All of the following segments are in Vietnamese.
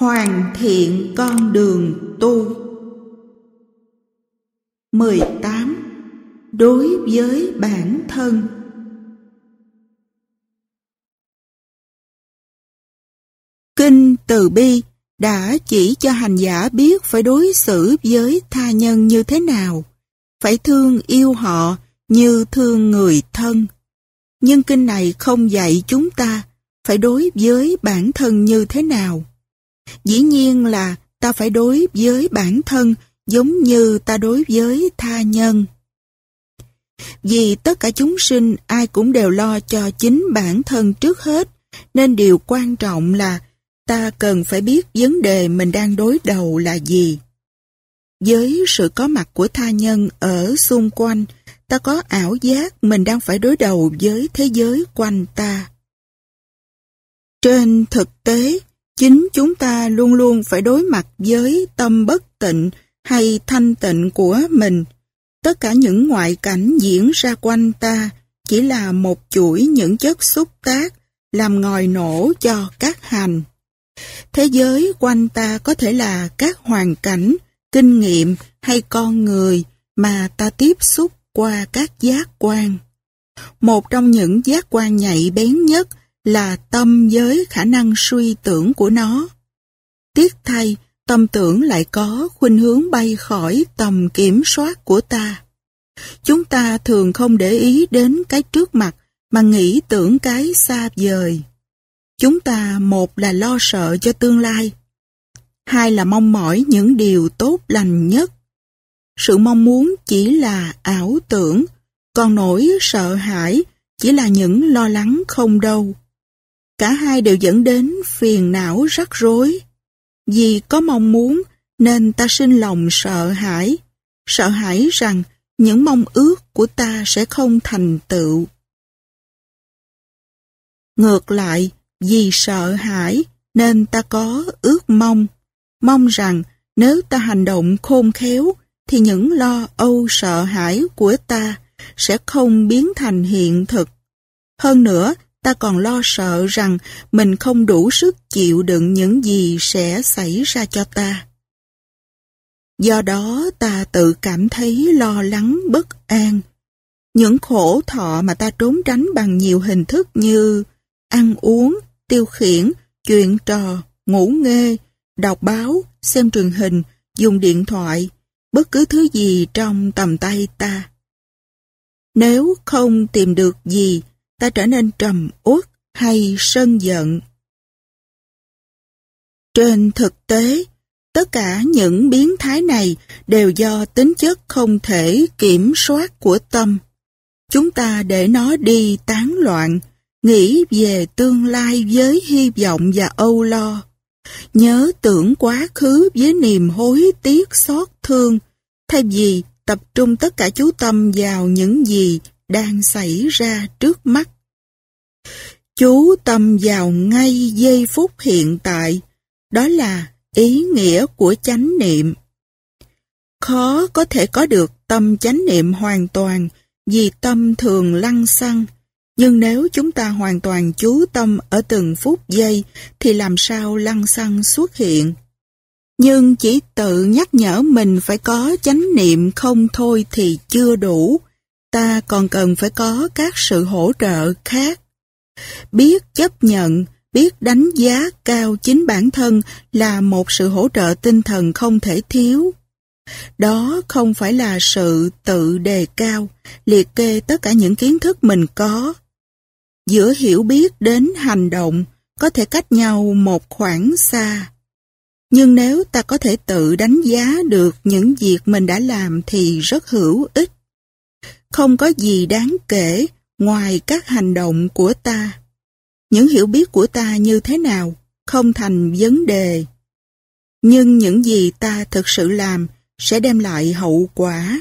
Hoàn thiện con đường tu 18. Đối với bản thân Kinh Từ Bi đã chỉ cho hành giả biết phải đối xử với tha nhân như thế nào, phải thương yêu họ như thương người thân. Nhưng kinh này không dạy chúng ta phải đối với bản thân như thế nào. Dĩ nhiên là ta phải đối với bản thân giống như ta đối với tha nhân. Vì tất cả chúng sinh ai cũng đều lo cho chính bản thân trước hết, nên điều quan trọng là ta cần phải biết vấn đề mình đang đối đầu là gì. Với sự có mặt của tha nhân ở xung quanh, ta có ảo giác mình đang phải đối đầu với thế giới quanh ta. Trên thực tế, Chính chúng ta luôn luôn phải đối mặt với tâm bất tịnh hay thanh tịnh của mình. Tất cả những ngoại cảnh diễn ra quanh ta chỉ là một chuỗi những chất xúc tác làm ngòi nổ cho các hành. Thế giới quanh ta có thể là các hoàn cảnh, kinh nghiệm hay con người mà ta tiếp xúc qua các giác quan. Một trong những giác quan nhạy bén nhất là tâm với khả năng suy tưởng của nó. Tiếc thay, tâm tưởng lại có khuynh hướng bay khỏi tầm kiểm soát của ta. Chúng ta thường không để ý đến cái trước mặt mà nghĩ tưởng cái xa vời. Chúng ta một là lo sợ cho tương lai, hai là mong mỏi những điều tốt lành nhất. Sự mong muốn chỉ là ảo tưởng, còn nỗi sợ hãi chỉ là những lo lắng không đâu. Cả hai đều dẫn đến phiền não rắc rối. Vì có mong muốn nên ta sinh lòng sợ hãi, sợ hãi rằng những mong ước của ta sẽ không thành tựu. Ngược lại, vì sợ hãi nên ta có ước mong, mong rằng nếu ta hành động khôn khéo thì những lo âu sợ hãi của ta sẽ không biến thành hiện thực. Hơn nữa, ta còn lo sợ rằng mình không đủ sức chịu đựng những gì sẽ xảy ra cho ta. Do đó ta tự cảm thấy lo lắng bất an. Những khổ thọ mà ta trốn tránh bằng nhiều hình thức như ăn uống, tiêu khiển, chuyện trò, ngủ nghê, đọc báo, xem truyền hình, dùng điện thoại, bất cứ thứ gì trong tầm tay ta. Nếu không tìm được gì ta trở nên trầm uất hay sân giận. Trên thực tế, tất cả những biến thái này đều do tính chất không thể kiểm soát của tâm. Chúng ta để nó đi tán loạn, nghĩ về tương lai với hy vọng và âu lo. Nhớ tưởng quá khứ với niềm hối tiếc xót thương, thay vì tập trung tất cả chú tâm vào những gì đang xảy ra trước mắt. Chú tâm vào ngay giây phút hiện tại, đó là ý nghĩa của chánh niệm. Khó có thể có được tâm chánh niệm hoàn toàn vì tâm thường lăng xăng, nhưng nếu chúng ta hoàn toàn chú tâm ở từng phút giây thì làm sao lăng xăng xuất hiện. Nhưng chỉ tự nhắc nhở mình phải có chánh niệm không thôi thì chưa đủ, ta còn cần phải có các sự hỗ trợ khác. Biết chấp nhận, biết đánh giá cao chính bản thân là một sự hỗ trợ tinh thần không thể thiếu. Đó không phải là sự tự đề cao, liệt kê tất cả những kiến thức mình có. Giữa hiểu biết đến hành động có thể cách nhau một khoảng xa. Nhưng nếu ta có thể tự đánh giá được những việc mình đã làm thì rất hữu ích không có gì đáng kể ngoài các hành động của ta. Những hiểu biết của ta như thế nào không thành vấn đề. Nhưng những gì ta thực sự làm sẽ đem lại hậu quả.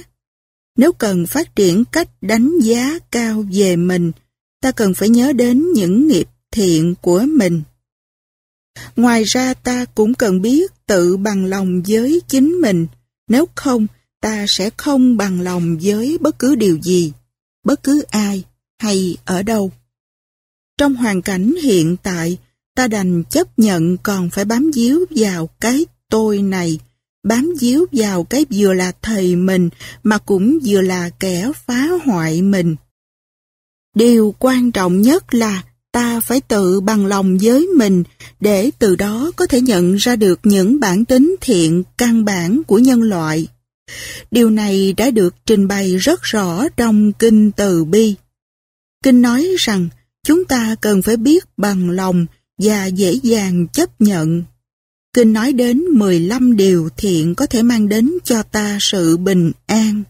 Nếu cần phát triển cách đánh giá cao về mình, ta cần phải nhớ đến những nghiệp thiện của mình. Ngoài ra ta cũng cần biết tự bằng lòng với chính mình, nếu không ta sẽ không bằng lòng với bất cứ điều gì, bất cứ ai hay ở đâu. Trong hoàn cảnh hiện tại, ta đành chấp nhận còn phải bám díu vào cái tôi này, bám díu vào cái vừa là thầy mình mà cũng vừa là kẻ phá hoại mình. Điều quan trọng nhất là ta phải tự bằng lòng với mình để từ đó có thể nhận ra được những bản tính thiện căn bản của nhân loại. Điều này đã được trình bày rất rõ trong Kinh Từ Bi. Kinh nói rằng chúng ta cần phải biết bằng lòng và dễ dàng chấp nhận. Kinh nói đến 15 điều thiện có thể mang đến cho ta sự bình an.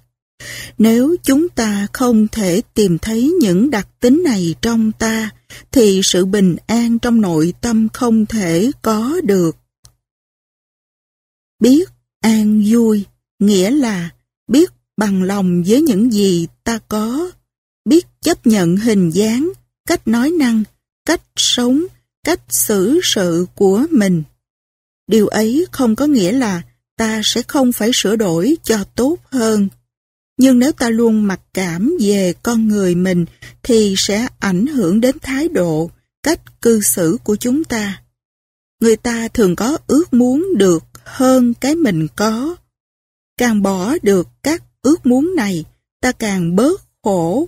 Nếu chúng ta không thể tìm thấy những đặc tính này trong ta, thì sự bình an trong nội tâm không thể có được. Biết an vui nghĩa là biết bằng lòng với những gì ta có, biết chấp nhận hình dáng, cách nói năng, cách sống, cách xử sự của mình. Điều ấy không có nghĩa là ta sẽ không phải sửa đổi cho tốt hơn. Nhưng nếu ta luôn mặc cảm về con người mình thì sẽ ảnh hưởng đến thái độ, cách cư xử của chúng ta. Người ta thường có ước muốn được hơn cái mình có, Càng bỏ được các ước muốn này, ta càng bớt khổ.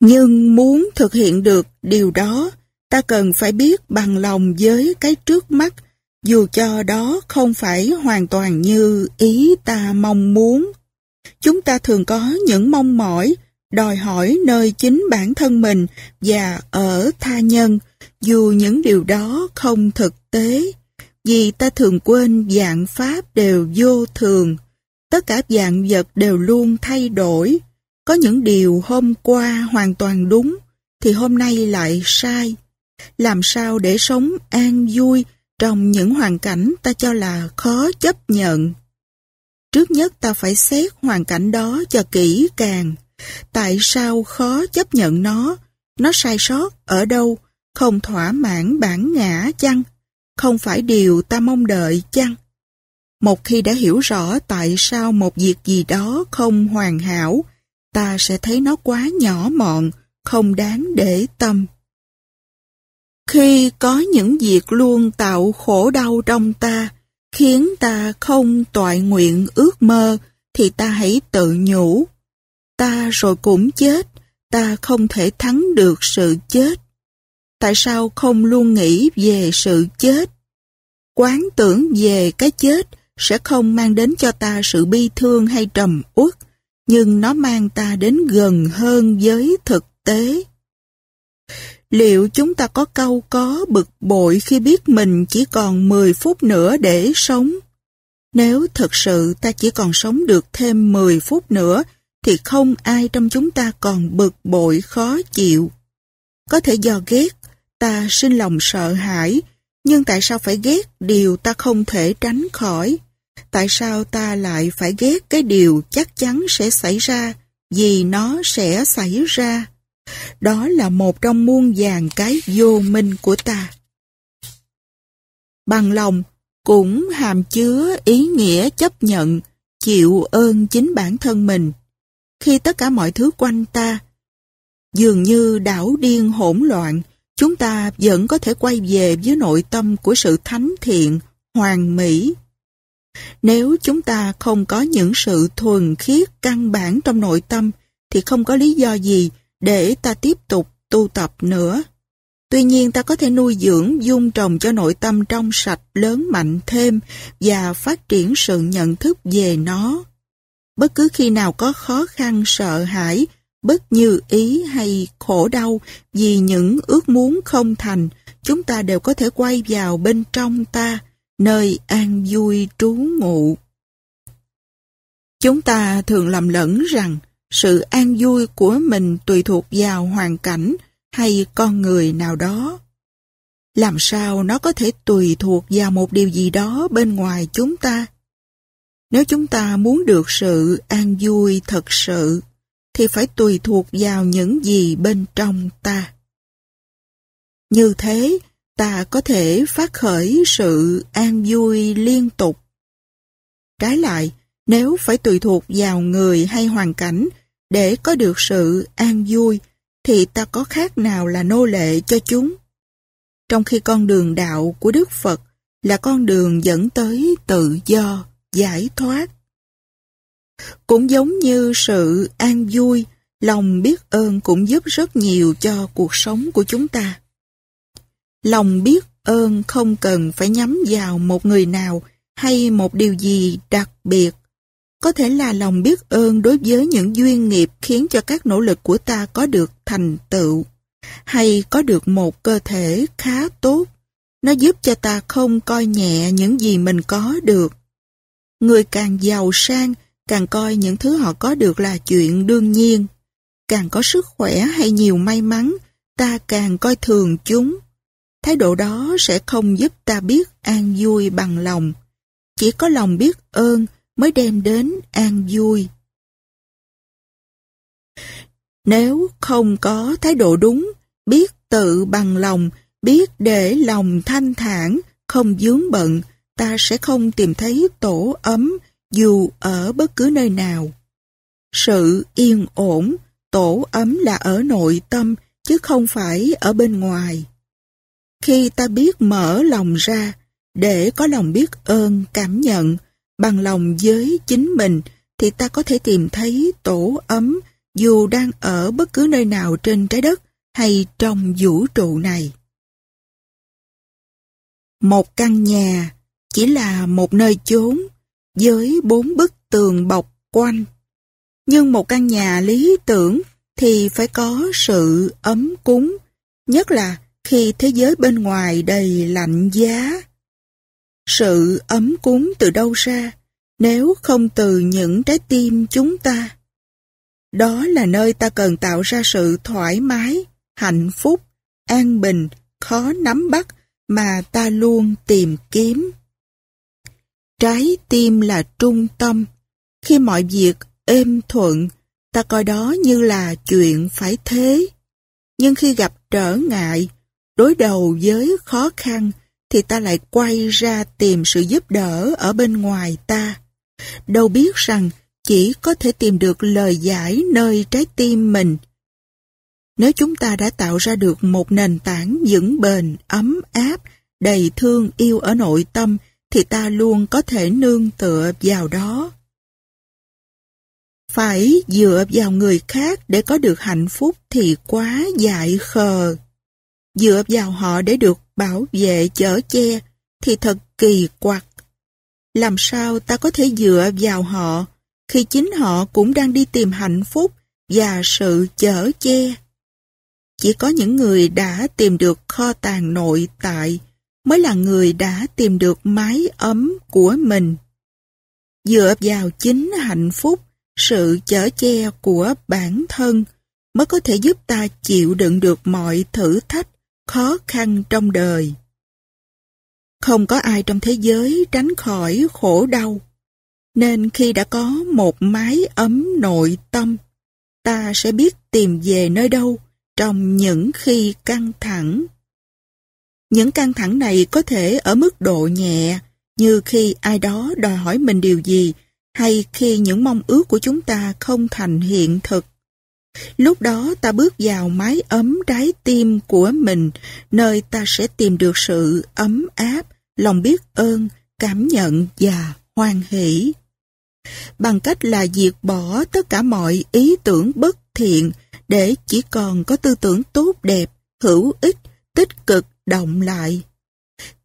Nhưng muốn thực hiện được điều đó, ta cần phải biết bằng lòng với cái trước mắt, dù cho đó không phải hoàn toàn như ý ta mong muốn. Chúng ta thường có những mong mỏi, đòi hỏi nơi chính bản thân mình và ở tha nhân, dù những điều đó không thực tế vì ta thường quên dạng pháp đều vô thường, tất cả dạng vật đều luôn thay đổi. Có những điều hôm qua hoàn toàn đúng, thì hôm nay lại sai. Làm sao để sống an vui trong những hoàn cảnh ta cho là khó chấp nhận? Trước nhất ta phải xét hoàn cảnh đó cho kỹ càng. Tại sao khó chấp nhận nó? Nó sai sót ở đâu? Không thỏa mãn bản ngã chăng? không phải điều ta mong đợi chăng? Một khi đã hiểu rõ tại sao một việc gì đó không hoàn hảo, ta sẽ thấy nó quá nhỏ mọn, không đáng để tâm. Khi có những việc luôn tạo khổ đau trong ta, khiến ta không toại nguyện ước mơ, thì ta hãy tự nhủ. Ta rồi cũng chết, ta không thể thắng được sự chết tại sao không luôn nghĩ về sự chết? Quán tưởng về cái chết sẽ không mang đến cho ta sự bi thương hay trầm uất, nhưng nó mang ta đến gần hơn với thực tế. Liệu chúng ta có câu có bực bội khi biết mình chỉ còn 10 phút nữa để sống? Nếu thật sự ta chỉ còn sống được thêm 10 phút nữa, thì không ai trong chúng ta còn bực bội khó chịu. Có thể do ghét Ta sinh lòng sợ hãi, nhưng tại sao phải ghét điều ta không thể tránh khỏi? Tại sao ta lại phải ghét cái điều chắc chắn sẽ xảy ra vì nó sẽ xảy ra? Đó là một trong muôn vàng cái vô minh của ta. Bằng lòng cũng hàm chứa ý nghĩa chấp nhận, chịu ơn chính bản thân mình. Khi tất cả mọi thứ quanh ta dường như đảo điên hỗn loạn, chúng ta vẫn có thể quay về với nội tâm của sự thánh thiện, hoàn mỹ. Nếu chúng ta không có những sự thuần khiết căn bản trong nội tâm, thì không có lý do gì để ta tiếp tục tu tập nữa. Tuy nhiên ta có thể nuôi dưỡng dung trồng cho nội tâm trong sạch lớn mạnh thêm và phát triển sự nhận thức về nó. Bất cứ khi nào có khó khăn, sợ hãi, bất như ý hay khổ đau vì những ước muốn không thành, chúng ta đều có thể quay vào bên trong ta, nơi an vui trú ngụ. Chúng ta thường làm lẫn rằng sự an vui của mình tùy thuộc vào hoàn cảnh hay con người nào đó. Làm sao nó có thể tùy thuộc vào một điều gì đó bên ngoài chúng ta? Nếu chúng ta muốn được sự an vui thật sự, thì phải tùy thuộc vào những gì bên trong ta. Như thế, ta có thể phát khởi sự an vui liên tục. Trái lại, nếu phải tùy thuộc vào người hay hoàn cảnh để có được sự an vui, thì ta có khác nào là nô lệ cho chúng. Trong khi con đường đạo của Đức Phật là con đường dẫn tới tự do, giải thoát. Cũng giống như sự an vui, lòng biết ơn cũng giúp rất nhiều cho cuộc sống của chúng ta. Lòng biết ơn không cần phải nhắm vào một người nào hay một điều gì đặc biệt. Có thể là lòng biết ơn đối với những duyên nghiệp khiến cho các nỗ lực của ta có được thành tựu, hay có được một cơ thể khá tốt. Nó giúp cho ta không coi nhẹ những gì mình có được. Người càng giàu sang càng coi những thứ họ có được là chuyện đương nhiên. Càng có sức khỏe hay nhiều may mắn, ta càng coi thường chúng. Thái độ đó sẽ không giúp ta biết an vui bằng lòng. Chỉ có lòng biết ơn mới đem đến an vui. Nếu không có thái độ đúng, biết tự bằng lòng, biết để lòng thanh thản, không dướng bận, ta sẽ không tìm thấy tổ ấm, dù ở bất cứ nơi nào. Sự yên ổn, tổ ấm là ở nội tâm chứ không phải ở bên ngoài. Khi ta biết mở lòng ra để có lòng biết ơn, cảm nhận bằng lòng với chính mình thì ta có thể tìm thấy tổ ấm dù đang ở bất cứ nơi nào trên trái đất hay trong vũ trụ này. Một căn nhà chỉ là một nơi chốn với bốn bức tường bọc quanh. Nhưng một căn nhà lý tưởng thì phải có sự ấm cúng, nhất là khi thế giới bên ngoài đầy lạnh giá. Sự ấm cúng từ đâu ra nếu không từ những trái tim chúng ta? Đó là nơi ta cần tạo ra sự thoải mái, hạnh phúc, an bình, khó nắm bắt mà ta luôn tìm kiếm. Trái tim là trung tâm. Khi mọi việc êm thuận, ta coi đó như là chuyện phải thế. Nhưng khi gặp trở ngại, đối đầu với khó khăn, thì ta lại quay ra tìm sự giúp đỡ ở bên ngoài ta. Đâu biết rằng chỉ có thể tìm được lời giải nơi trái tim mình. Nếu chúng ta đã tạo ra được một nền tảng vững bền, ấm áp, đầy thương yêu ở nội tâm, thì ta luôn có thể nương tựa vào đó. Phải dựa vào người khác để có được hạnh phúc thì quá dại khờ. Dựa vào họ để được bảo vệ chở che thì thật kỳ quặc. Làm sao ta có thể dựa vào họ khi chính họ cũng đang đi tìm hạnh phúc và sự chở che? Chỉ có những người đã tìm được kho tàng nội tại mới là người đã tìm được mái ấm của mình. Dựa vào chính hạnh phúc, sự chở che của bản thân mới có thể giúp ta chịu đựng được mọi thử thách, khó khăn trong đời. Không có ai trong thế giới tránh khỏi khổ đau, nên khi đã có một mái ấm nội tâm, ta sẽ biết tìm về nơi đâu trong những khi căng thẳng. Những căng thẳng này có thể ở mức độ nhẹ, như khi ai đó đòi hỏi mình điều gì, hay khi những mong ước của chúng ta không thành hiện thực. Lúc đó ta bước vào mái ấm trái tim của mình, nơi ta sẽ tìm được sự ấm áp, lòng biết ơn, cảm nhận và hoan hỷ. Bằng cách là diệt bỏ tất cả mọi ý tưởng bất thiện để chỉ còn có tư tưởng tốt đẹp, hữu ích, tích cực động lại.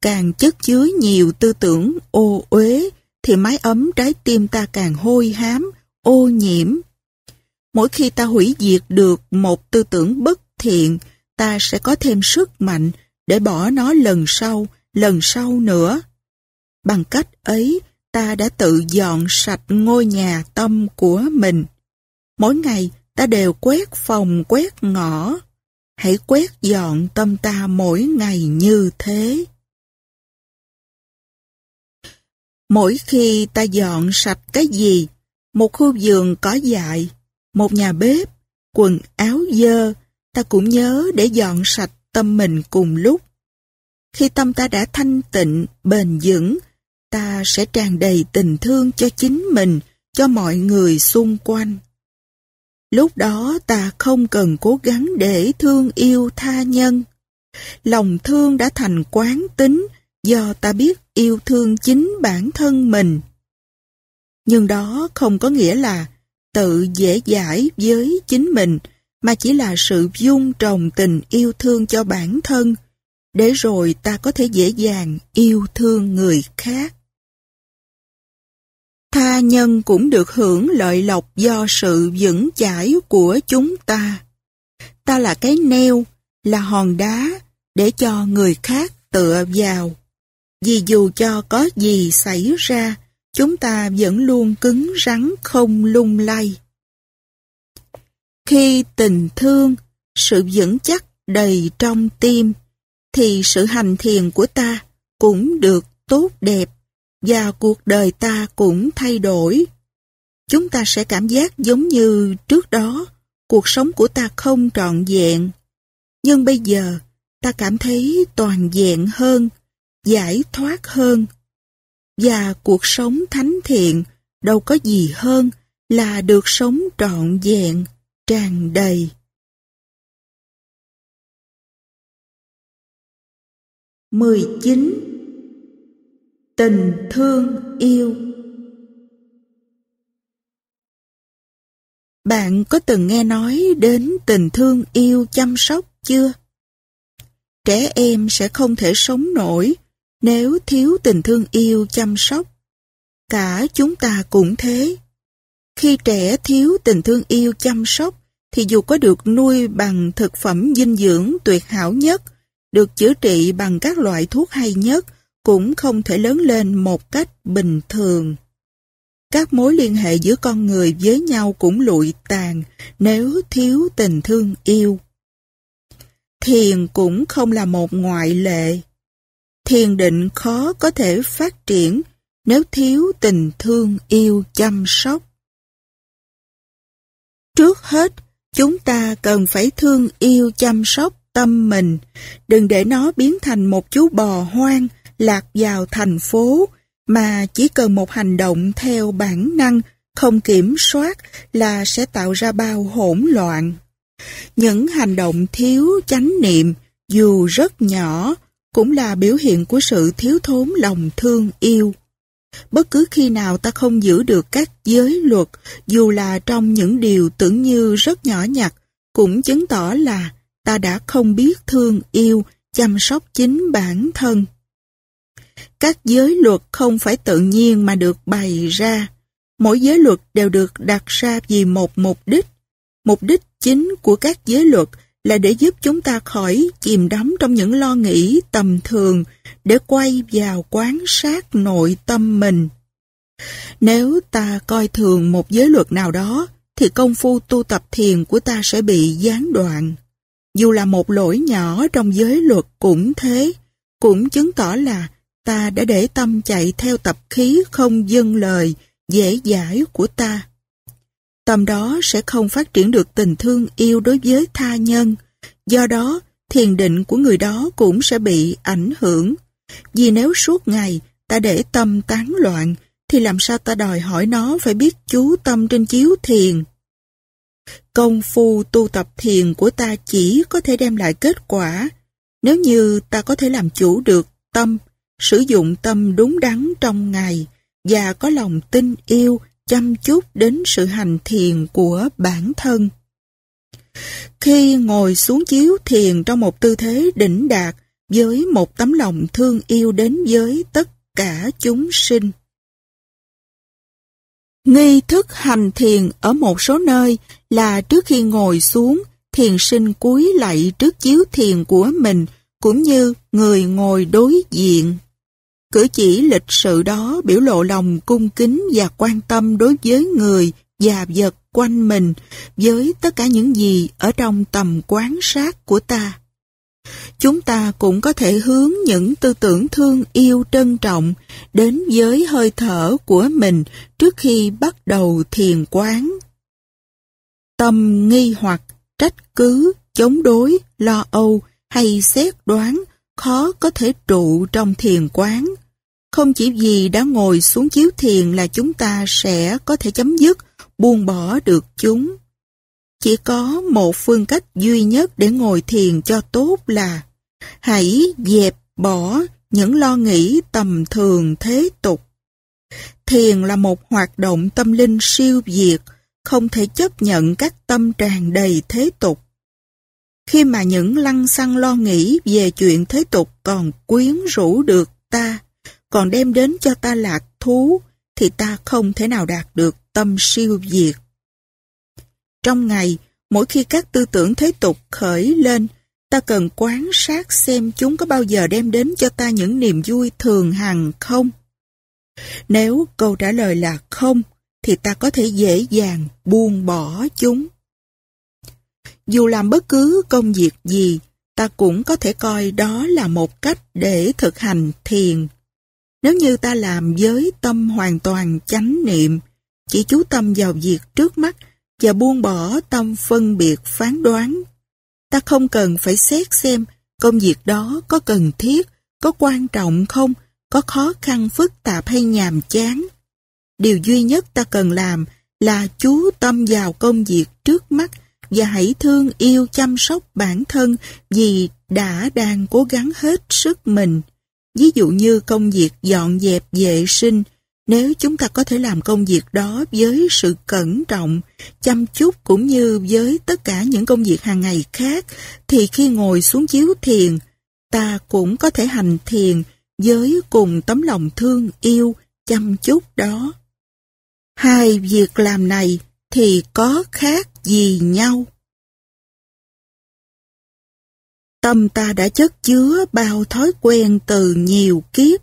Càng chất chứa nhiều tư tưởng ô uế thì mái ấm trái tim ta càng hôi hám, ô nhiễm. Mỗi khi ta hủy diệt được một tư tưởng bất thiện, ta sẽ có thêm sức mạnh để bỏ nó lần sau, lần sau nữa. Bằng cách ấy, ta đã tự dọn sạch ngôi nhà tâm của mình. Mỗi ngày, ta đều quét phòng, quét ngõ, hãy quét dọn tâm ta mỗi ngày như thế. Mỗi khi ta dọn sạch cái gì, một khu vườn có dại, một nhà bếp, quần áo dơ, ta cũng nhớ để dọn sạch tâm mình cùng lúc. Khi tâm ta đã thanh tịnh, bền vững, ta sẽ tràn đầy tình thương cho chính mình, cho mọi người xung quanh. Lúc đó ta không cần cố gắng để thương yêu tha nhân. Lòng thương đã thành quán tính do ta biết yêu thương chính bản thân mình. Nhưng đó không có nghĩa là tự dễ dãi với chính mình, mà chỉ là sự dung trồng tình yêu thương cho bản thân, để rồi ta có thể dễ dàng yêu thương người khác tha nhân cũng được hưởng lợi lộc do sự vững chãi của chúng ta. Ta là cái neo, là hòn đá để cho người khác tựa vào. Vì dù cho có gì xảy ra, chúng ta vẫn luôn cứng rắn không lung lay. Khi tình thương, sự vững chắc đầy trong tim, thì sự hành thiền của ta cũng được tốt đẹp. Và cuộc đời ta cũng thay đổi. Chúng ta sẽ cảm giác giống như trước đó, cuộc sống của ta không trọn vẹn. Nhưng bây giờ, ta cảm thấy toàn vẹn hơn, giải thoát hơn. Và cuộc sống thánh thiện đâu có gì hơn là được sống trọn vẹn, tràn đầy. mười chín tình thương yêu bạn có từng nghe nói đến tình thương yêu chăm sóc chưa trẻ em sẽ không thể sống nổi nếu thiếu tình thương yêu chăm sóc cả chúng ta cũng thế khi trẻ thiếu tình thương yêu chăm sóc thì dù có được nuôi bằng thực phẩm dinh dưỡng tuyệt hảo nhất được chữa trị bằng các loại thuốc hay nhất cũng không thể lớn lên một cách bình thường. Các mối liên hệ giữa con người với nhau cũng lụi tàn nếu thiếu tình thương yêu. Thiền cũng không là một ngoại lệ. Thiền định khó có thể phát triển nếu thiếu tình thương yêu chăm sóc. Trước hết, chúng ta cần phải thương yêu chăm sóc tâm mình, đừng để nó biến thành một chú bò hoang lạc vào thành phố mà chỉ cần một hành động theo bản năng không kiểm soát là sẽ tạo ra bao hỗn loạn. Những hành động thiếu chánh niệm dù rất nhỏ cũng là biểu hiện của sự thiếu thốn lòng thương yêu. Bất cứ khi nào ta không giữ được các giới luật, dù là trong những điều tưởng như rất nhỏ nhặt, cũng chứng tỏ là ta đã không biết thương yêu, chăm sóc chính bản thân. Các giới luật không phải tự nhiên mà được bày ra. Mỗi giới luật đều được đặt ra vì một mục đích. Mục đích chính của các giới luật là để giúp chúng ta khỏi chìm đắm trong những lo nghĩ tầm thường để quay vào quán sát nội tâm mình. Nếu ta coi thường một giới luật nào đó, thì công phu tu tập thiền của ta sẽ bị gián đoạn. Dù là một lỗi nhỏ trong giới luật cũng thế, cũng chứng tỏ là ta đã để tâm chạy theo tập khí không dâng lời, dễ dãi của ta. Tâm đó sẽ không phát triển được tình thương yêu đối với tha nhân, do đó thiền định của người đó cũng sẽ bị ảnh hưởng. Vì nếu suốt ngày ta để tâm tán loạn, thì làm sao ta đòi hỏi nó phải biết chú tâm trên chiếu thiền. Công phu tu tập thiền của ta chỉ có thể đem lại kết quả nếu như ta có thể làm chủ được tâm sử dụng tâm đúng đắn trong ngày và có lòng tin yêu chăm chút đến sự hành thiền của bản thân. Khi ngồi xuống chiếu thiền trong một tư thế đỉnh đạt với một tấm lòng thương yêu đến với tất cả chúng sinh. Nghi thức hành thiền ở một số nơi là trước khi ngồi xuống, thiền sinh cúi lạy trước chiếu thiền của mình cũng như người ngồi đối diện. Cử chỉ lịch sự đó biểu lộ lòng cung kính và quan tâm đối với người và vật quanh mình, với tất cả những gì ở trong tầm quan sát của ta. Chúng ta cũng có thể hướng những tư tưởng thương yêu trân trọng đến với hơi thở của mình trước khi bắt đầu thiền quán. Tâm nghi hoặc, trách cứ, chống đối, lo âu hay xét đoán khó có thể trụ trong thiền quán. Không chỉ vì đã ngồi xuống chiếu thiền là chúng ta sẽ có thể chấm dứt, buông bỏ được chúng. Chỉ có một phương cách duy nhất để ngồi thiền cho tốt là hãy dẹp bỏ những lo nghĩ tầm thường thế tục. Thiền là một hoạt động tâm linh siêu việt, không thể chấp nhận các tâm tràn đầy thế tục khi mà những lăng xăng lo nghĩ về chuyện thế tục còn quyến rũ được ta, còn đem đến cho ta lạc thú, thì ta không thể nào đạt được tâm siêu diệt. Trong ngày, mỗi khi các tư tưởng thế tục khởi lên, ta cần quan sát xem chúng có bao giờ đem đến cho ta những niềm vui thường hằng không. Nếu câu trả lời là không, thì ta có thể dễ dàng buông bỏ chúng. Dù làm bất cứ công việc gì, ta cũng có thể coi đó là một cách để thực hành thiền. Nếu như ta làm với tâm hoàn toàn chánh niệm, chỉ chú tâm vào việc trước mắt và buông bỏ tâm phân biệt phán đoán, ta không cần phải xét xem công việc đó có cần thiết, có quan trọng không, có khó khăn phức tạp hay nhàm chán. Điều duy nhất ta cần làm là chú tâm vào công việc trước mắt và hãy thương yêu chăm sóc bản thân vì đã đang cố gắng hết sức mình. Ví dụ như công việc dọn dẹp vệ sinh, nếu chúng ta có thể làm công việc đó với sự cẩn trọng, chăm chút cũng như với tất cả những công việc hàng ngày khác, thì khi ngồi xuống chiếu thiền, ta cũng có thể hành thiền với cùng tấm lòng thương yêu, chăm chút đó. Hai việc làm này thì có khác vì nhau. Tâm ta đã chất chứa bao thói quen từ nhiều kiếp.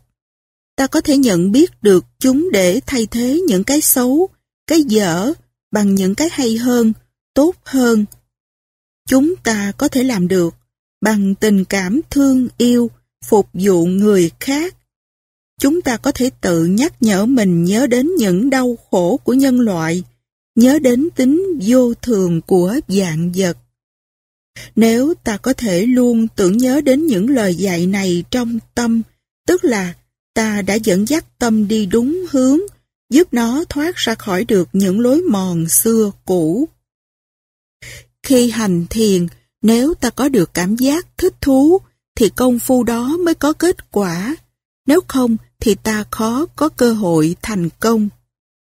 Ta có thể nhận biết được chúng để thay thế những cái xấu, cái dở bằng những cái hay hơn, tốt hơn. Chúng ta có thể làm được bằng tình cảm thương yêu, phục vụ người khác. Chúng ta có thể tự nhắc nhở mình nhớ đến những đau khổ của nhân loại, nhớ đến tính vô thường của dạng vật. Nếu ta có thể luôn tưởng nhớ đến những lời dạy này trong tâm, tức là ta đã dẫn dắt tâm đi đúng hướng, giúp nó thoát ra khỏi được những lối mòn xưa cũ. Khi hành thiền, nếu ta có được cảm giác thích thú, thì công phu đó mới có kết quả. Nếu không, thì ta khó có cơ hội thành công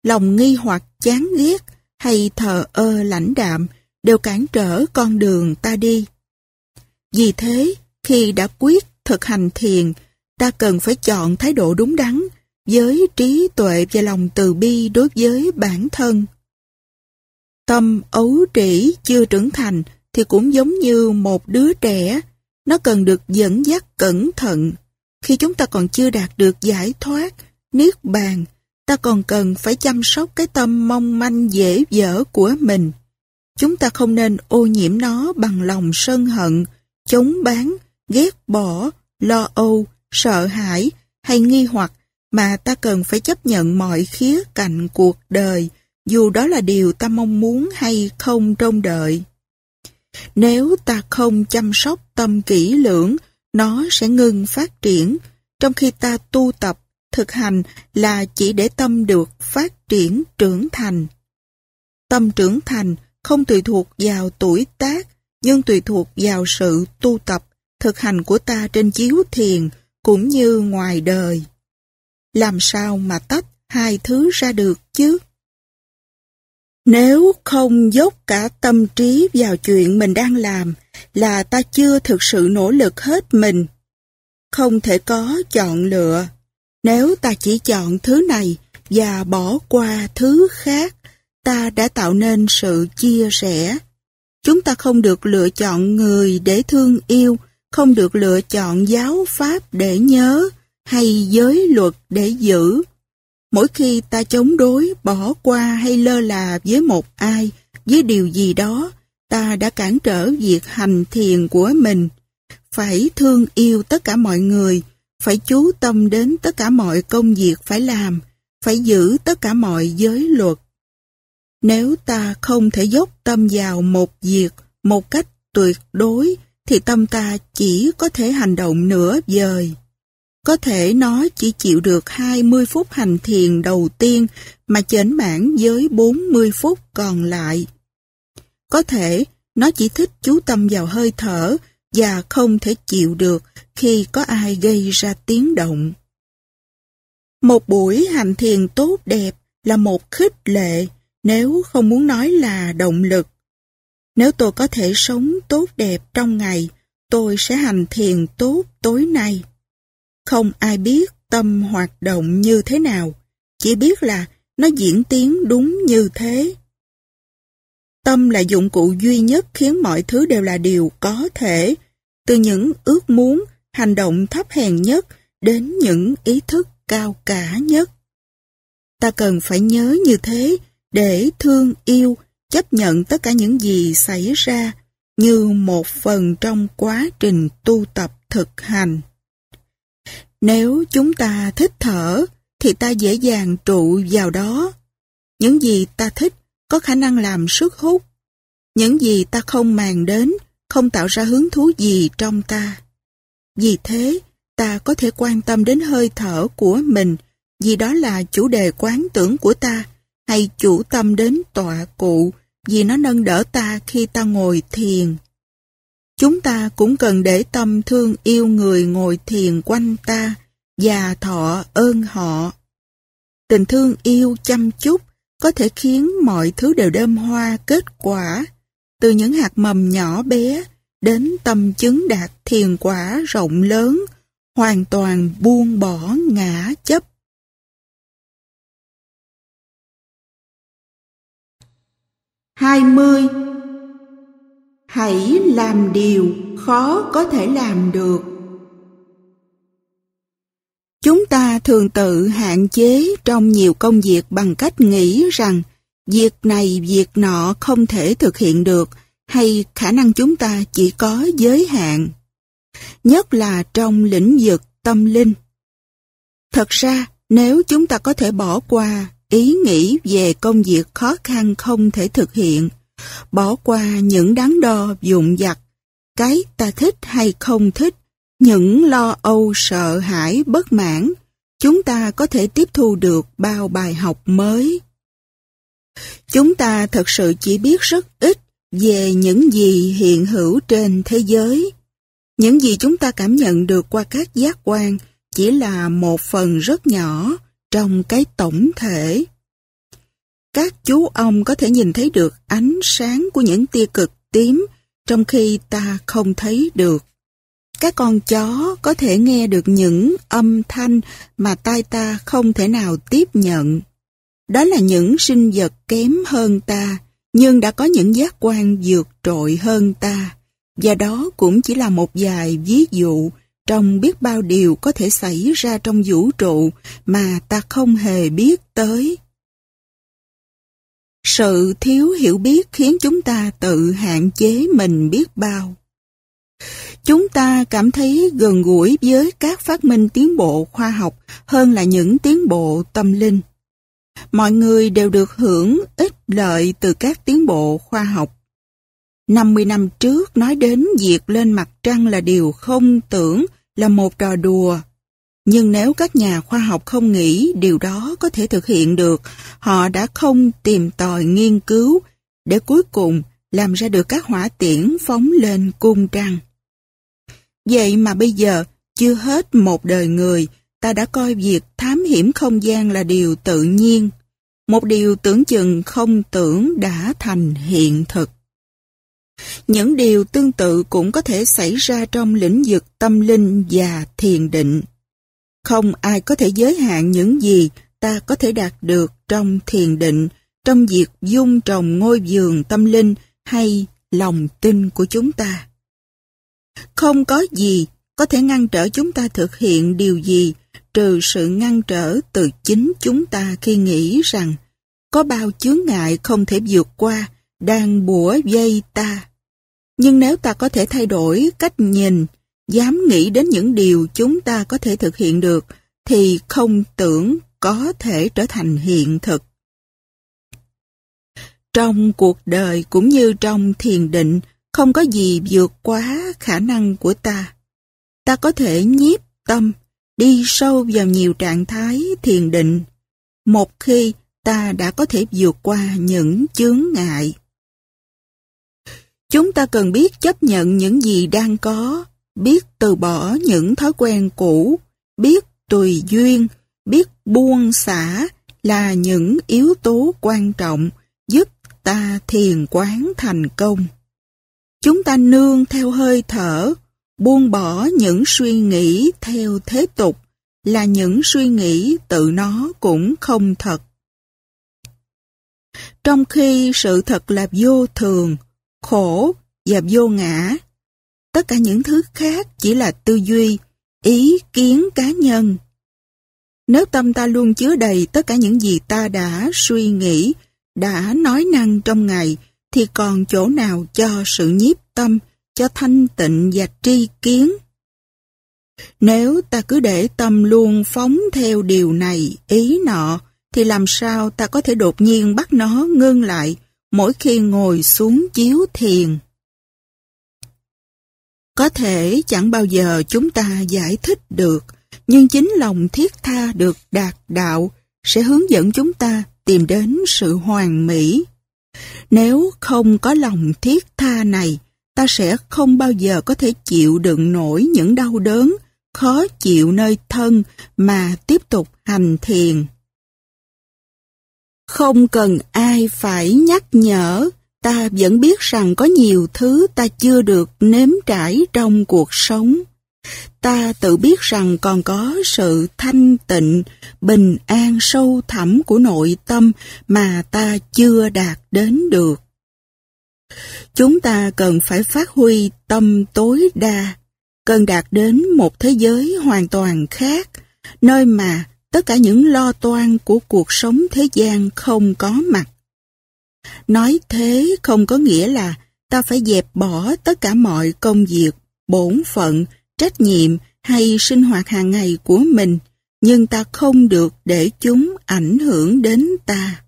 lòng nghi hoặc chán ghét hay thờ ơ lãnh đạm đều cản trở con đường ta đi. Vì thế, khi đã quyết thực hành thiền, ta cần phải chọn thái độ đúng đắn với trí tuệ và lòng từ bi đối với bản thân. Tâm ấu trĩ chưa trưởng thành thì cũng giống như một đứa trẻ, nó cần được dẫn dắt cẩn thận. Khi chúng ta còn chưa đạt được giải thoát, niết bàn, ta còn cần phải chăm sóc cái tâm mong manh dễ dở của mình. Chúng ta không nên ô nhiễm nó bằng lòng sân hận, chống bán, ghét bỏ, lo âu, sợ hãi hay nghi hoặc mà ta cần phải chấp nhận mọi khía cạnh cuộc đời, dù đó là điều ta mong muốn hay không trông đợi. Nếu ta không chăm sóc tâm kỹ lưỡng, nó sẽ ngừng phát triển, trong khi ta tu tập thực hành là chỉ để tâm được phát triển trưởng thành. Tâm trưởng thành không tùy thuộc vào tuổi tác, nhưng tùy thuộc vào sự tu tập, thực hành của ta trên chiếu thiền cũng như ngoài đời. Làm sao mà tách hai thứ ra được chứ? Nếu không dốc cả tâm trí vào chuyện mình đang làm là ta chưa thực sự nỗ lực hết mình. Không thể có chọn lựa. Nếu ta chỉ chọn thứ này và bỏ qua thứ khác, ta đã tạo nên sự chia rẽ. Chúng ta không được lựa chọn người để thương yêu, không được lựa chọn giáo pháp để nhớ hay giới luật để giữ. Mỗi khi ta chống đối, bỏ qua hay lơ là với một ai, với điều gì đó, ta đã cản trở việc hành thiền của mình. Phải thương yêu tất cả mọi người, phải chú tâm đến tất cả mọi công việc phải làm, phải giữ tất cả mọi giới luật. Nếu ta không thể dốc tâm vào một việc một cách tuyệt đối, thì tâm ta chỉ có thể hành động nửa vời. Có thể nó chỉ chịu được 20 phút hành thiền đầu tiên mà chểnh mãn với 40 phút còn lại. Có thể nó chỉ thích chú tâm vào hơi thở và không thể chịu được khi có ai gây ra tiếng động. Một buổi hành thiền tốt đẹp là một khích lệ nếu không muốn nói là động lực. Nếu tôi có thể sống tốt đẹp trong ngày, tôi sẽ hành thiền tốt tối nay. Không ai biết tâm hoạt động như thế nào, chỉ biết là nó diễn tiến đúng như thế. Tâm là dụng cụ duy nhất khiến mọi thứ đều là điều có thể, từ những ước muốn hành động thấp hèn nhất đến những ý thức cao cả nhất. Ta cần phải nhớ như thế để thương yêu, chấp nhận tất cả những gì xảy ra như một phần trong quá trình tu tập thực hành. Nếu chúng ta thích thở thì ta dễ dàng trụ vào đó. Những gì ta thích có khả năng làm sức hút. Những gì ta không màng đến không tạo ra hứng thú gì trong ta. Vì thế, ta có thể quan tâm đến hơi thở của mình, vì đó là chủ đề quán tưởng của ta, hay chủ tâm đến tọa cụ, vì nó nâng đỡ ta khi ta ngồi thiền. Chúng ta cũng cần để tâm thương yêu người ngồi thiền quanh ta và thọ ơn họ. Tình thương yêu chăm chút có thể khiến mọi thứ đều đơm hoa kết quả, từ những hạt mầm nhỏ bé đến tâm chứng đạt thiền quả rộng lớn, hoàn toàn buông bỏ ngã chấp. hai mươi Hãy làm điều khó có thể làm được. Chúng ta thường tự hạn chế trong nhiều công việc bằng cách nghĩ rằng việc này việc nọ không thể thực hiện được hay khả năng chúng ta chỉ có giới hạn, nhất là trong lĩnh vực tâm linh. Thật ra, nếu chúng ta có thể bỏ qua ý nghĩ về công việc khó khăn không thể thực hiện, bỏ qua những đắn đo dụng dặt, cái ta thích hay không thích, những lo âu sợ hãi bất mãn, chúng ta có thể tiếp thu được bao bài học mới. Chúng ta thật sự chỉ biết rất ít về những gì hiện hữu trên thế giới. Những gì chúng ta cảm nhận được qua các giác quan chỉ là một phần rất nhỏ trong cái tổng thể. Các chú ông có thể nhìn thấy được ánh sáng của những tia cực tím trong khi ta không thấy được. Các con chó có thể nghe được những âm thanh mà tai ta không thể nào tiếp nhận. Đó là những sinh vật kém hơn ta, nhưng đã có những giác quan vượt trội hơn ta. Và đó cũng chỉ là một vài ví dụ trong biết bao điều có thể xảy ra trong vũ trụ mà ta không hề biết tới. Sự thiếu hiểu biết khiến chúng ta tự hạn chế mình biết bao. Chúng ta cảm thấy gần gũi với các phát minh tiến bộ khoa học hơn là những tiến bộ tâm linh mọi người đều được hưởng ích lợi từ các tiến bộ khoa học. 50 năm trước nói đến việc lên mặt trăng là điều không tưởng là một trò đùa. Nhưng nếu các nhà khoa học không nghĩ điều đó có thể thực hiện được, họ đã không tìm tòi nghiên cứu để cuối cùng làm ra được các hỏa tiễn phóng lên cung trăng. Vậy mà bây giờ, chưa hết một đời người, ta đã coi việc thám hiểm không gian là điều tự nhiên, một điều tưởng chừng không tưởng đã thành hiện thực. Những điều tương tự cũng có thể xảy ra trong lĩnh vực tâm linh và thiền định. Không ai có thể giới hạn những gì ta có thể đạt được trong thiền định, trong việc dung trồng ngôi vườn tâm linh hay lòng tin của chúng ta. Không có gì có thể ngăn trở chúng ta thực hiện điều gì trừ sự ngăn trở từ chính chúng ta khi nghĩ rằng có bao chướng ngại không thể vượt qua đang bủa dây ta. Nhưng nếu ta có thể thay đổi cách nhìn, dám nghĩ đến những điều chúng ta có thể thực hiện được, thì không tưởng có thể trở thành hiện thực. Trong cuộc đời cũng như trong thiền định, không có gì vượt quá khả năng của ta. Ta có thể nhiếp tâm, đi sâu vào nhiều trạng thái thiền định một khi ta đã có thể vượt qua những chướng ngại. Chúng ta cần biết chấp nhận những gì đang có, biết từ bỏ những thói quen cũ, biết tùy duyên, biết buông xả là những yếu tố quan trọng giúp ta thiền quán thành công. Chúng ta nương theo hơi thở, buông bỏ những suy nghĩ theo thế tục là những suy nghĩ tự nó cũng không thật. Trong khi sự thật là vô thường, khổ và vô ngã, tất cả những thứ khác chỉ là tư duy, ý kiến cá nhân. Nếu tâm ta luôn chứa đầy tất cả những gì ta đã suy nghĩ, đã nói năng trong ngày, thì còn chỗ nào cho sự nhiếp tâm, cho thanh tịnh và tri kiến. Nếu ta cứ để tâm luôn phóng theo điều này, ý nọ, thì làm sao ta có thể đột nhiên bắt nó ngưng lại mỗi khi ngồi xuống chiếu thiền? Có thể chẳng bao giờ chúng ta giải thích được, nhưng chính lòng thiết tha được đạt đạo sẽ hướng dẫn chúng ta tìm đến sự hoàn mỹ. Nếu không có lòng thiết tha này, ta sẽ không bao giờ có thể chịu đựng nổi những đau đớn, khó chịu nơi thân mà tiếp tục hành thiền. Không cần ai phải nhắc nhở, ta vẫn biết rằng có nhiều thứ ta chưa được nếm trải trong cuộc sống. Ta tự biết rằng còn có sự thanh tịnh, bình an sâu thẳm của nội tâm mà ta chưa đạt đến được. Chúng ta cần phải phát huy tâm tối đa, cần đạt đến một thế giới hoàn toàn khác, nơi mà tất cả những lo toan của cuộc sống thế gian không có mặt. Nói thế không có nghĩa là ta phải dẹp bỏ tất cả mọi công việc, bổn phận, trách nhiệm hay sinh hoạt hàng ngày của mình, nhưng ta không được để chúng ảnh hưởng đến ta.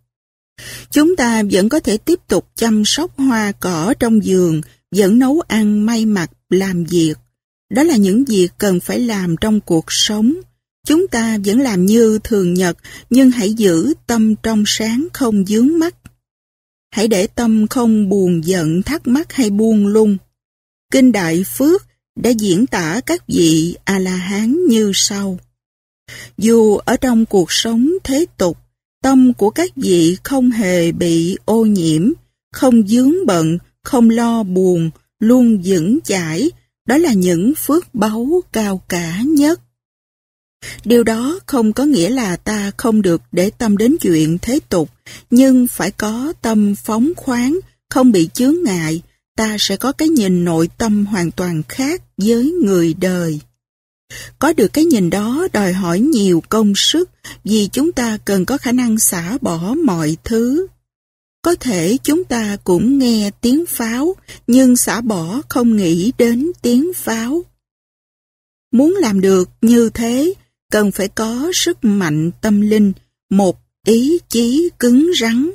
Chúng ta vẫn có thể tiếp tục chăm sóc hoa cỏ trong giường, vẫn nấu ăn, may mặc, làm việc. Đó là những việc cần phải làm trong cuộc sống. Chúng ta vẫn làm như thường nhật, nhưng hãy giữ tâm trong sáng không dướng mắt. Hãy để tâm không buồn giận, thắc mắc hay buông lung. Kinh Đại Phước đã diễn tả các vị A-la-hán như sau. Dù ở trong cuộc sống thế tục, Tâm của các vị không hề bị ô nhiễm, không dướng bận, không lo buồn, luôn vững chãi, đó là những phước báu cao cả nhất. Điều đó không có nghĩa là ta không được để tâm đến chuyện thế tục, nhưng phải có tâm phóng khoáng, không bị chướng ngại, ta sẽ có cái nhìn nội tâm hoàn toàn khác với người đời. Có được cái nhìn đó đòi hỏi nhiều công sức vì chúng ta cần có khả năng xả bỏ mọi thứ. Có thể chúng ta cũng nghe tiếng pháo nhưng xả bỏ không nghĩ đến tiếng pháo. Muốn làm được như thế, cần phải có sức mạnh tâm linh, một ý chí cứng rắn.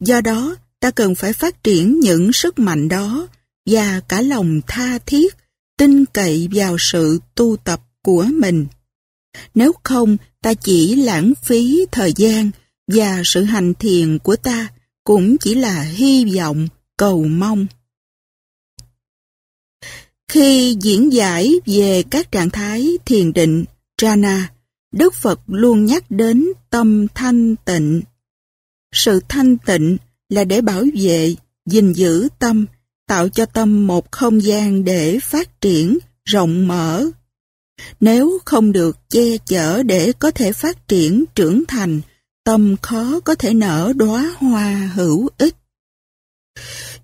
Do đó, ta cần phải phát triển những sức mạnh đó và cả lòng tha thiết tin cậy vào sự tu tập của mình. Nếu không, ta chỉ lãng phí thời gian và sự hành thiền của ta cũng chỉ là hy vọng, cầu mong. Khi diễn giải về các trạng thái thiền định, Trana, Đức Phật luôn nhắc đến tâm thanh tịnh. Sự thanh tịnh là để bảo vệ, gìn giữ tâm tạo cho tâm một không gian để phát triển, rộng mở. Nếu không được che chở để có thể phát triển, trưởng thành, tâm khó có thể nở đóa hoa hữu ích.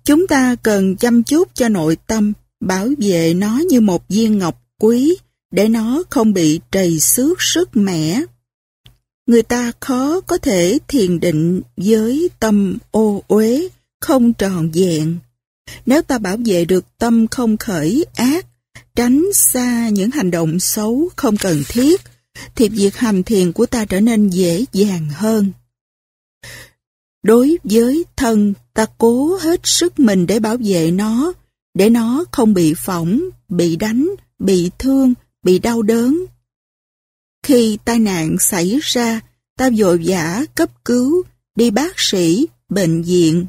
Chúng ta cần chăm chút cho nội tâm, bảo vệ nó như một viên ngọc quý, để nó không bị trầy xước sức mẻ. Người ta khó có thể thiền định với tâm ô uế, không tròn vẹn. Nếu ta bảo vệ được tâm không khởi ác, tránh xa những hành động xấu không cần thiết, thì việc hành thiền của ta trở nên dễ dàng hơn. Đối với thân, ta cố hết sức mình để bảo vệ nó, để nó không bị phỏng, bị đánh, bị thương, bị đau đớn. Khi tai nạn xảy ra, ta vội vã cấp cứu, đi bác sĩ, bệnh viện,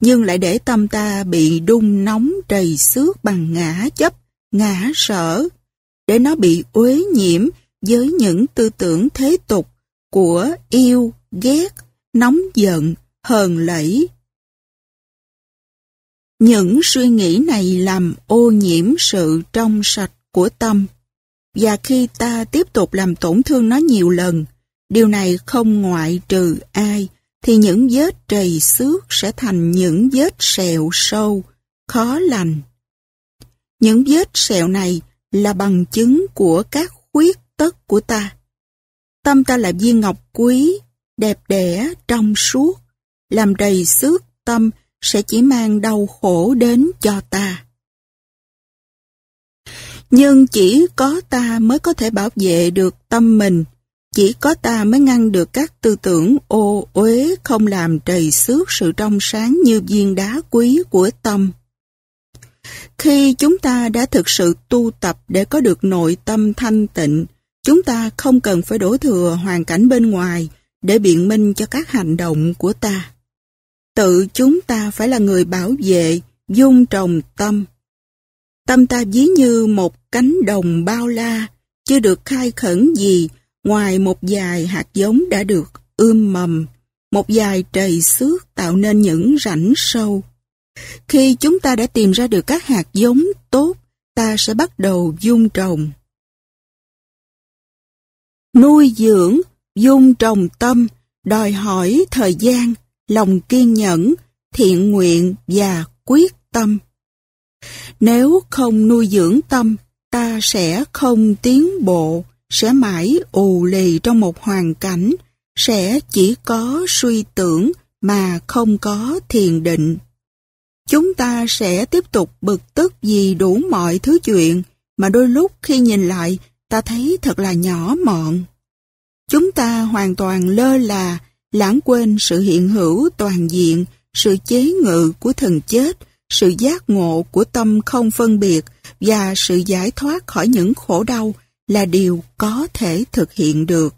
nhưng lại để tâm ta bị đun nóng đầy xước bằng ngã chấp, ngã sở, để nó bị uế nhiễm với những tư tưởng thế tục của yêu, ghét, nóng giận, hờn lẫy. Những suy nghĩ này làm ô nhiễm sự trong sạch của tâm, và khi ta tiếp tục làm tổn thương nó nhiều lần, điều này không ngoại trừ ai, thì những vết trầy xước sẽ thành những vết sẹo sâu, khó lành. Những vết sẹo này là bằng chứng của các khuyết tất của ta. Tâm ta là viên ngọc quý, đẹp đẽ, trong suốt, làm đầy xước tâm sẽ chỉ mang đau khổ đến cho ta. Nhưng chỉ có ta mới có thể bảo vệ được tâm mình chỉ có ta mới ngăn được các tư tưởng ô uế không làm trầy xước sự trong sáng như viên đá quý của tâm. Khi chúng ta đã thực sự tu tập để có được nội tâm thanh tịnh, chúng ta không cần phải đổ thừa hoàn cảnh bên ngoài để biện minh cho các hành động của ta. Tự chúng ta phải là người bảo vệ, dung trồng tâm. Tâm ta ví như một cánh đồng bao la, chưa được khai khẩn gì Ngoài một vài hạt giống đã được ươm mầm, một vài trầy xước tạo nên những rãnh sâu. Khi chúng ta đã tìm ra được các hạt giống tốt, ta sẽ bắt đầu dung trồng. Nuôi dưỡng, dung trồng tâm, đòi hỏi thời gian, lòng kiên nhẫn, thiện nguyện và quyết tâm. Nếu không nuôi dưỡng tâm, ta sẽ không tiến bộ, sẽ mãi ù lì trong một hoàn cảnh, sẽ chỉ có suy tưởng mà không có thiền định. Chúng ta sẽ tiếp tục bực tức vì đủ mọi thứ chuyện mà đôi lúc khi nhìn lại ta thấy thật là nhỏ mọn. Chúng ta hoàn toàn lơ là, lãng quên sự hiện hữu toàn diện, sự chế ngự của thần chết, sự giác ngộ của tâm không phân biệt và sự giải thoát khỏi những khổ đau là điều có thể thực hiện được.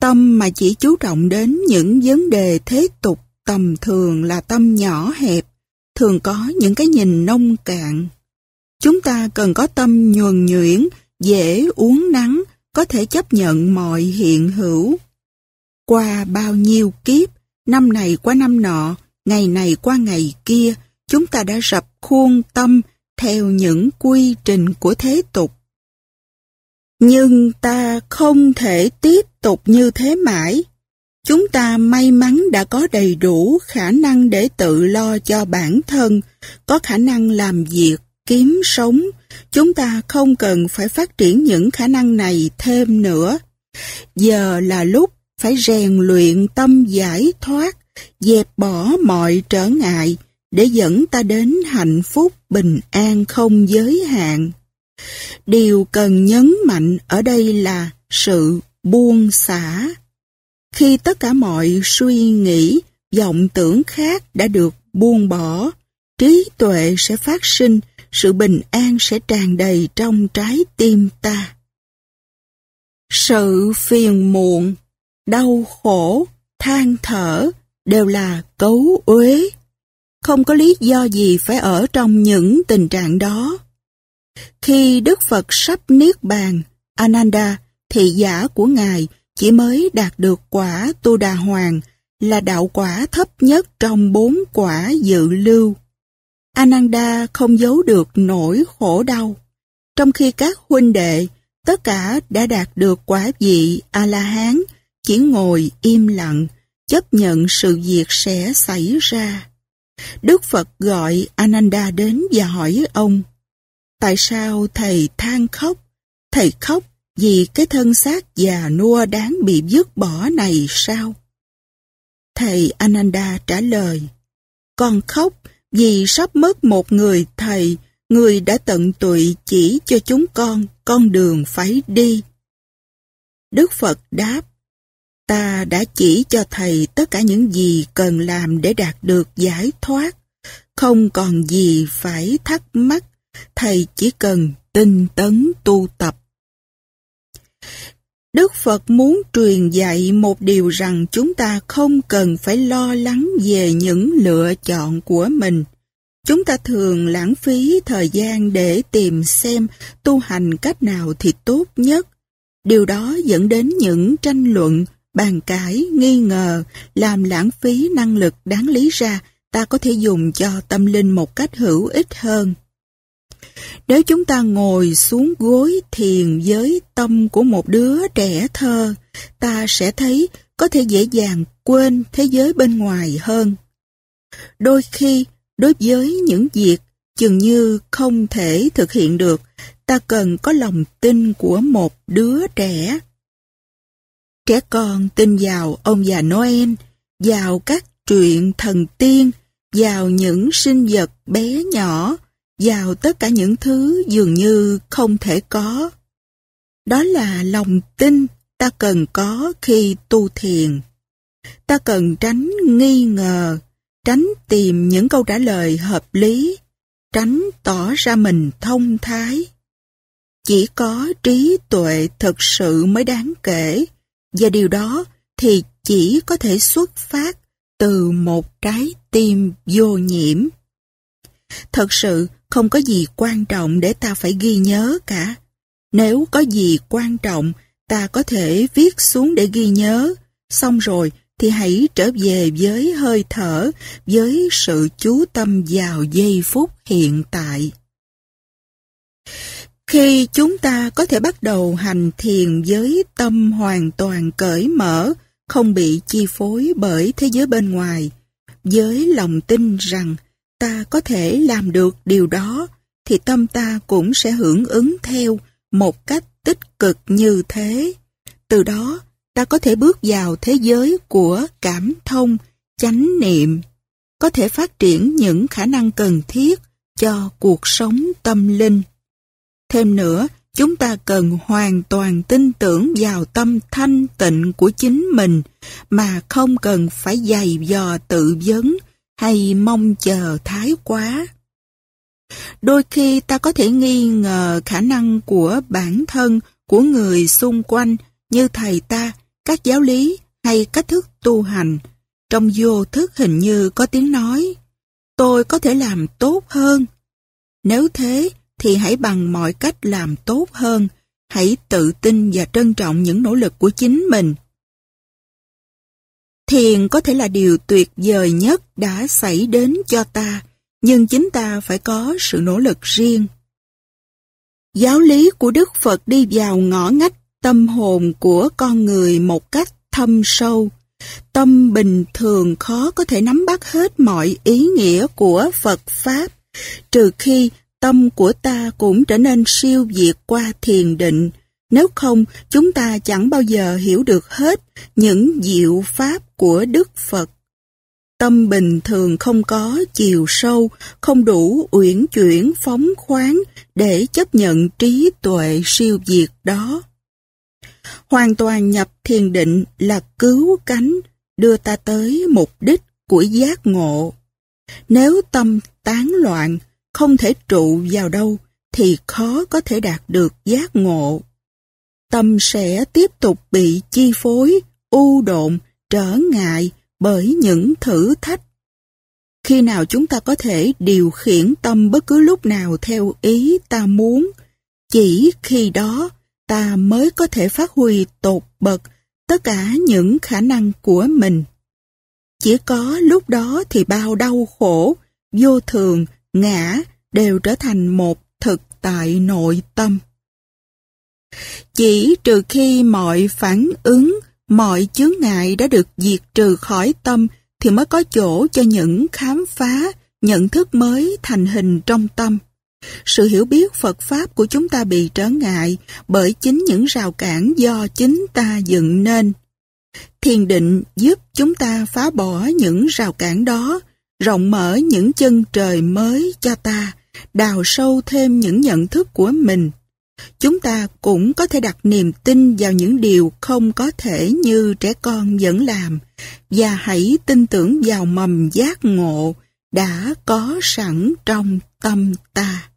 Tâm mà chỉ chú trọng đến những vấn đề thế tục tầm thường là tâm nhỏ hẹp, thường có những cái nhìn nông cạn. Chúng ta cần có tâm nhuần nhuyễn, dễ uống nắng, có thể chấp nhận mọi hiện hữu. Qua bao nhiêu kiếp, năm này qua năm nọ, ngày này qua ngày kia, chúng ta đã rập khuôn tâm theo những quy trình của thế tục. Nhưng ta không thể tiếp tục như thế mãi. Chúng ta may mắn đã có đầy đủ khả năng để tự lo cho bản thân, có khả năng làm việc, kiếm sống. Chúng ta không cần phải phát triển những khả năng này thêm nữa. Giờ là lúc phải rèn luyện tâm giải thoát, dẹp bỏ mọi trở ngại để dẫn ta đến hạnh phúc bình an không giới hạn. Điều cần nhấn mạnh ở đây là sự buông xả. Khi tất cả mọi suy nghĩ, vọng tưởng khác đã được buông bỏ, trí tuệ sẽ phát sinh, sự bình an sẽ tràn đầy trong trái tim ta. Sự phiền muộn, đau khổ, than thở đều là cấu uế. Không có lý do gì phải ở trong những tình trạng đó. Khi Đức Phật sắp Niết Bàn, Ananda, thị giả của Ngài, chỉ mới đạt được quả Tu Đà Hoàng là đạo quả thấp nhất trong bốn quả dự lưu. Ananda không giấu được nỗi khổ đau. Trong khi các huynh đệ, tất cả đã đạt được quả vị A-la-hán, chỉ ngồi im lặng, chấp nhận sự việc sẽ xảy ra. Đức Phật gọi Ananda đến và hỏi ông, Tại sao thầy than khóc? Thầy khóc vì cái thân xác già nua đáng bị dứt bỏ này sao? Thầy Ananda trả lời, Con khóc vì sắp mất một người thầy, người đã tận tụy chỉ cho chúng con con đường phải đi. Đức Phật đáp, Ta đã chỉ cho thầy tất cả những gì cần làm để đạt được giải thoát, không còn gì phải thắc mắc thầy chỉ cần tinh tấn tu tập. Đức Phật muốn truyền dạy một điều rằng chúng ta không cần phải lo lắng về những lựa chọn của mình. Chúng ta thường lãng phí thời gian để tìm xem tu hành cách nào thì tốt nhất. Điều đó dẫn đến những tranh luận, bàn cãi, nghi ngờ, làm lãng phí năng lực đáng lý ra ta có thể dùng cho tâm linh một cách hữu ích hơn. Nếu chúng ta ngồi xuống gối thiền với tâm của một đứa trẻ thơ, ta sẽ thấy có thể dễ dàng quên thế giới bên ngoài hơn. Đôi khi, đối với những việc chừng như không thể thực hiện được, ta cần có lòng tin của một đứa trẻ. Trẻ con tin vào ông già Noel, vào các truyện thần tiên, vào những sinh vật bé nhỏ, vào tất cả những thứ dường như không thể có. Đó là lòng tin ta cần có khi tu thiền. Ta cần tránh nghi ngờ, tránh tìm những câu trả lời hợp lý, tránh tỏ ra mình thông thái. Chỉ có trí tuệ thực sự mới đáng kể, và điều đó thì chỉ có thể xuất phát từ một trái tim vô nhiễm. Thật sự, không có gì quan trọng để ta phải ghi nhớ cả. Nếu có gì quan trọng, ta có thể viết xuống để ghi nhớ. Xong rồi thì hãy trở về với hơi thở, với sự chú tâm vào giây phút hiện tại. Khi chúng ta có thể bắt đầu hành thiền với tâm hoàn toàn cởi mở, không bị chi phối bởi thế giới bên ngoài, với lòng tin rằng ta có thể làm được điều đó, thì tâm ta cũng sẽ hưởng ứng theo một cách tích cực như thế. Từ đó, ta có thể bước vào thế giới của cảm thông, chánh niệm, có thể phát triển những khả năng cần thiết cho cuộc sống tâm linh. Thêm nữa, chúng ta cần hoàn toàn tin tưởng vào tâm thanh tịnh của chính mình mà không cần phải dày dò tự vấn hay mong chờ thái quá. Đôi khi ta có thể nghi ngờ khả năng của bản thân, của người xung quanh như thầy ta, các giáo lý hay cách thức tu hành. Trong vô thức hình như có tiếng nói, tôi có thể làm tốt hơn. Nếu thế thì hãy bằng mọi cách làm tốt hơn, hãy tự tin và trân trọng những nỗ lực của chính mình Thiền có thể là điều tuyệt vời nhất đã xảy đến cho ta, nhưng chính ta phải có sự nỗ lực riêng. Giáo lý của Đức Phật đi vào ngõ ngách tâm hồn của con người một cách thâm sâu. Tâm bình thường khó có thể nắm bắt hết mọi ý nghĩa của Phật Pháp, trừ khi tâm của ta cũng trở nên siêu việt qua thiền định. Nếu không, chúng ta chẳng bao giờ hiểu được hết những diệu pháp của Đức Phật. Tâm bình thường không có chiều sâu, không đủ uyển chuyển phóng khoáng để chấp nhận trí tuệ siêu diệt đó. Hoàn toàn nhập thiền định là cứu cánh, đưa ta tới mục đích của giác ngộ. Nếu tâm tán loạn, không thể trụ vào đâu, thì khó có thể đạt được giác ngộ. Tâm sẽ tiếp tục bị chi phối, u độn trở ngại bởi những thử thách. Khi nào chúng ta có thể điều khiển tâm bất cứ lúc nào theo ý ta muốn, chỉ khi đó ta mới có thể phát huy tột bậc tất cả những khả năng của mình. Chỉ có lúc đó thì bao đau khổ, vô thường, ngã đều trở thành một thực tại nội tâm. Chỉ trừ khi mọi phản ứng mọi chướng ngại đã được diệt trừ khỏi tâm thì mới có chỗ cho những khám phá, nhận thức mới thành hình trong tâm. Sự hiểu biết Phật Pháp của chúng ta bị trở ngại bởi chính những rào cản do chính ta dựng nên. Thiền định giúp chúng ta phá bỏ những rào cản đó, rộng mở những chân trời mới cho ta, đào sâu thêm những nhận thức của mình. Chúng ta cũng có thể đặt niềm tin vào những điều không có thể như trẻ con vẫn làm và hãy tin tưởng vào mầm giác ngộ đã có sẵn trong tâm ta.